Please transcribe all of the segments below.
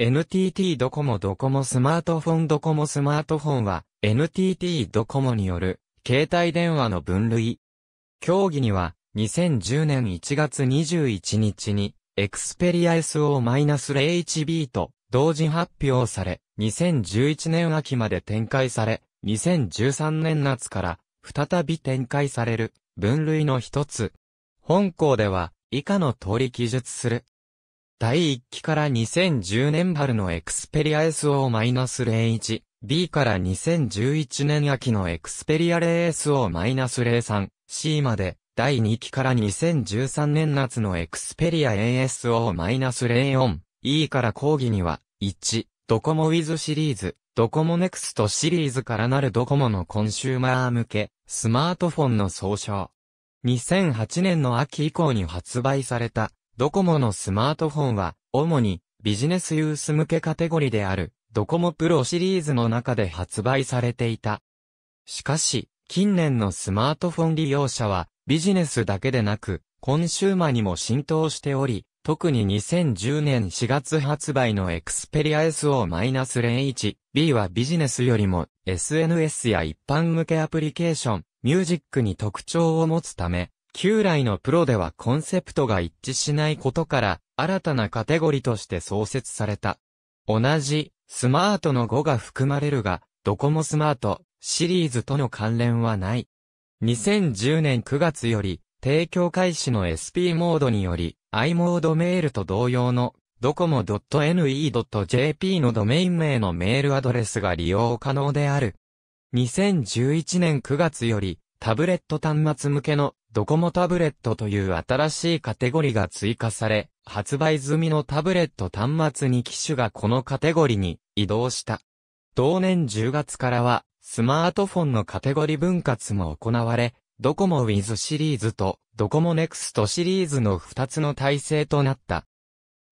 NTT ドコモドコモスマートフォンドコモスマートフォンは NTT ドコモによる携帯電話の分類。協議には2010年1月21日に Xperia SO-0HB と同時発表され2011年秋まで展開され2013年夏から再び展開される分類の一つ。本校では以下の通り記述する。第1期から2010年春のエクスペリア SO-01、B から2011年秋のエクスペリア 0SO-03、C まで、第2期から2013年夏のエクスペリア ASO-04、E から講義には、1、ドコモウィズシリーズ、ドコモネクストシリーズからなるドコモのコンシューマー向け、スマートフォンの総称。2008年の秋以降に発売された、ドコモのスマートフォンは、主にビジネスユース向けカテゴリである、ドコモプロシリーズの中で発売されていた。しかし、近年のスマートフォン利用者は、ビジネスだけでなく、コンシューマにも浸透しており、特に2010年4月発売のエクスペリア SO-01B はビジネスよりも SNS や一般向けアプリケーション、ミュージックに特徴を持つため、旧来のプロではコンセプトが一致しないことから、新たなカテゴリーとして創設された。同じ、スマートの語が含まれるが、ドコモスマート、シリーズとの関連はない。2010年9月より、提供開始の SP モードにより、i モードメールと同様の、ドコモ .ne.jp のドメイン名のメールアドレスが利用可能である。2011年9月より、タブレット端末向けのドコモタブレットという新しいカテゴリが追加され、発売済みのタブレット端末に機種がこのカテゴリに移動した。同年10月からは、スマートフォンのカテゴリ分割も行われ、ドコモウィズシリーズとドコモネクストシリーズの2つの体制となった。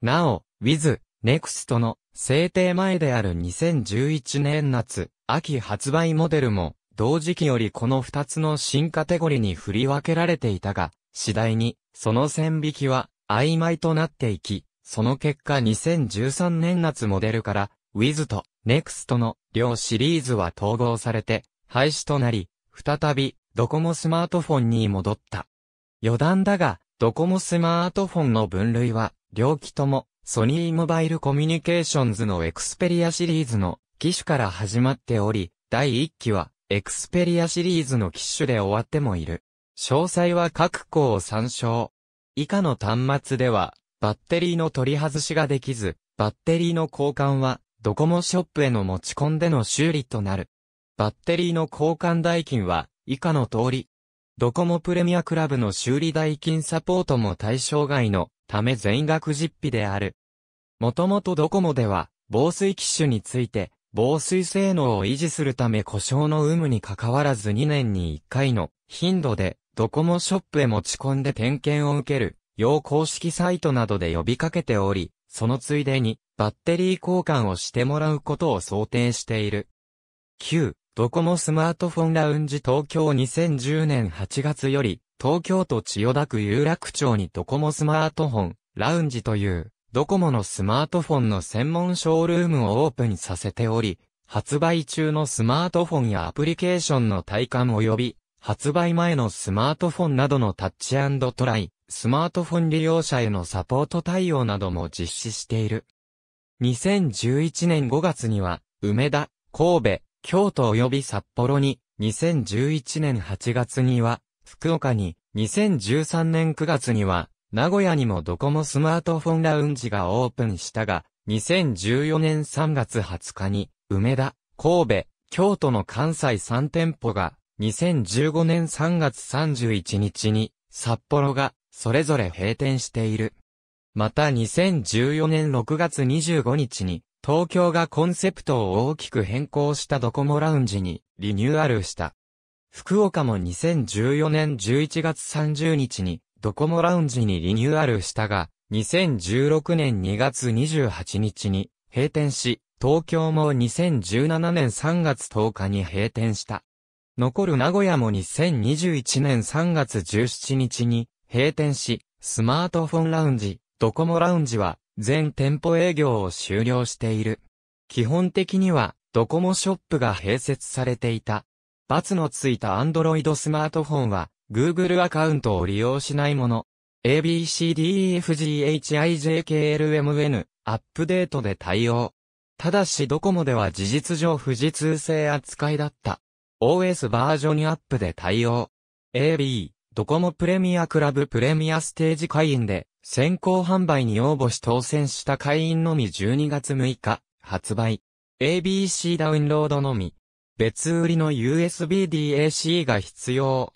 なお、ウィズ、ネクストの制定前である2011年夏、秋発売モデルも同時期よりこの二つの新カテゴリーに振り分けられていたが、次第に、その線引きは曖昧となっていき、その結果2013年夏モデルから、Wiz と Next の両シリーズは統合されて、廃止となり、再び、ドコモスマートフォンに戻った。余談だが、ドコモスマートフォンの分類は、両機とも、ソニーモバイルコミュニケーションズのエクスペリアシリーズの機種から始まっており、第1期は、エクスペリアシリーズの機種で終わってもいる。詳細は各項を参照。以下の端末では、バッテリーの取り外しができず、バッテリーの交換は、ドコモショップへの持ち込んでの修理となる。バッテリーの交換代金は、以下の通り。ドコモプレミアクラブの修理代金サポートも対象外のため全額実費である。もともとドコモでは、防水機種について、防水性能を維持するため故障の有無にかかわらず2年に1回の頻度でドコモショップへ持ち込んで点検を受ける、要公式サイトなどで呼びかけており、そのついでにバッテリー交換をしてもらうことを想定している。9、ドコモスマートフォンラウンジ東京2010年8月より、東京都千代田区有楽町にドコモスマートフォンラウンジというドコモのスマートフォンの専門ショールームをオープンさせており、発売中のスマートフォンやアプリケーションの体感及び、発売前のスマートフォンなどのタッチトライ、スマートフォン利用者へのサポート対応なども実施している。2011年5月には、梅田、神戸、京都及び札幌に、2011年8月には、福岡に、2013年9月には、名古屋にもドコモスマートフォンラウンジがオープンしたが、2014年3月20日に、梅田、神戸、京都の関西3店舗が、2015年3月31日に、札幌が、それぞれ閉店している。また2014年6月25日に、東京がコンセプトを大きく変更したドコモラウンジにリニューアルした。福岡も2014年11月30日にドコモラウンジにリニューアルしたが、2016年2月28日に閉店し、東京も2017年3月10日に閉店した。残る名古屋も2021年3月17日に閉店し、スマートフォンラウンジ、ドコモラウンジは全店舗営業を終了している。基本的にはドコモショップが併設されていた。バツのついたアンドロイドスマートフォンは Google アカウントを利用しないもの。ABCDEFGHIJKLMN アップデートで対応。ただしドコモでは事実上富士通製扱いだった。OS バージョンアップで対応。AB、ドコモプレミアクラブプレミアステージ会員で先行販売に応募し当選した会員のみ12月6日発売。ABC ダウンロードのみ。別売りの USB DAC が必要。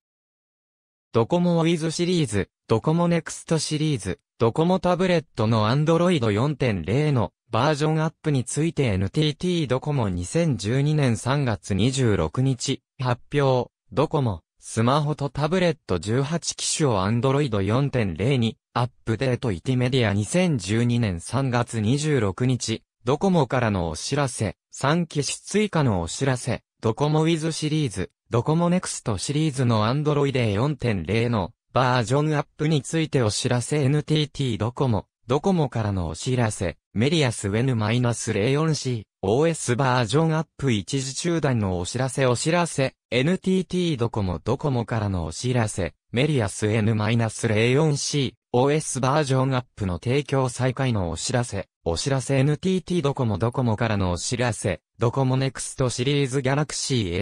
ドコモウィズシリーズ、ドコモネクストシリーズ、ドコモタブレットの Android 4.0のバージョンアップについて NTT ドコモ2012年3月26日発表、ドコモ、スマホとタブレット18機種を Android 4.0にアップデートイティメディア2012年3月26日、ドコモからのお知らせ、3機種追加のお知らせ、ドコモ w i ズシリーズ、ドコモ NEXT シリーズの Android 4.0のバージョンアップについてお知らせ NTT ドコモ、ドコモからのお知らせ、メディアス N-04C、OS バージョンアップ一時中断のお知らせお知らせ、NTT ドコモドコモからのお知らせ、メディアス N-04C、OS バージョンアップの提供再開のお知らせ、お知らせ NTT ドコモドコモからのお知らせ、ドコモネクストシリーズギャラクシー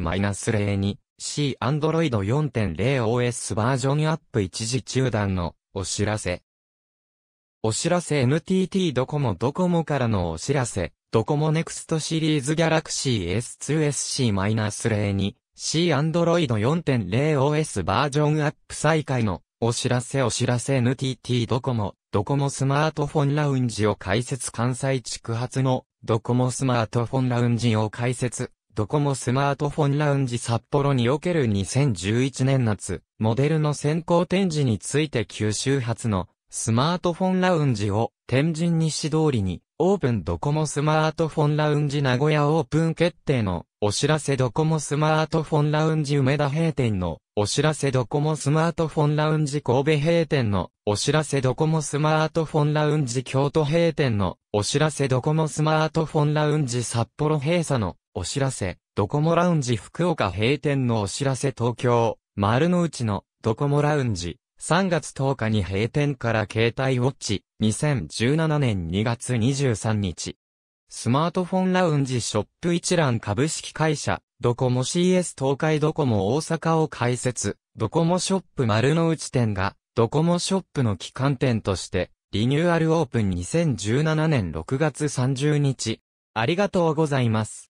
S2SC-02 C Android 4.0OS バージョンアップ一時中断のお知らせ。お知らせ NTT ドコモドコモからのお知らせ、ドコモネクストシリーズギャラクシー S2SC-02 C Android 4.0OS バージョンアップ再開のお知らせお知らせ NTT ドコモ、ドコモスマートフォンラウンジを開設関西地区発のドコモスマートフォンラウンジを開設、ドコモスマートフォンラウンジ札幌における2011年夏、モデルの先行展示について九州発のスマートフォンラウンジを天神西通りにオープンドコモスマートフォンラウンジ名古屋オープン決定のお知らせドコモスマートフォンラウンジ梅田閉店のお知らせドコモスマートフォンラウンジ神戸閉店のお知らせドコモスマートフォンラウンジ京都閉店のお知らせドコモスマートフォンラウンジ札幌閉鎖のお知らせドコモラウンジ福岡閉店のお知らせ東京丸の内のドコモラウンジ3月10日に閉店から携帯ウォッチ、2017年2月23日。スマートフォンラウンジショップ一覧株式会社、ドコモ CS 東海ドコモ大阪を開設、ドコモショップ丸の内店が、ドコモショップの基幹店として、リニューアルオープン2017年6月30日。ありがとうございます。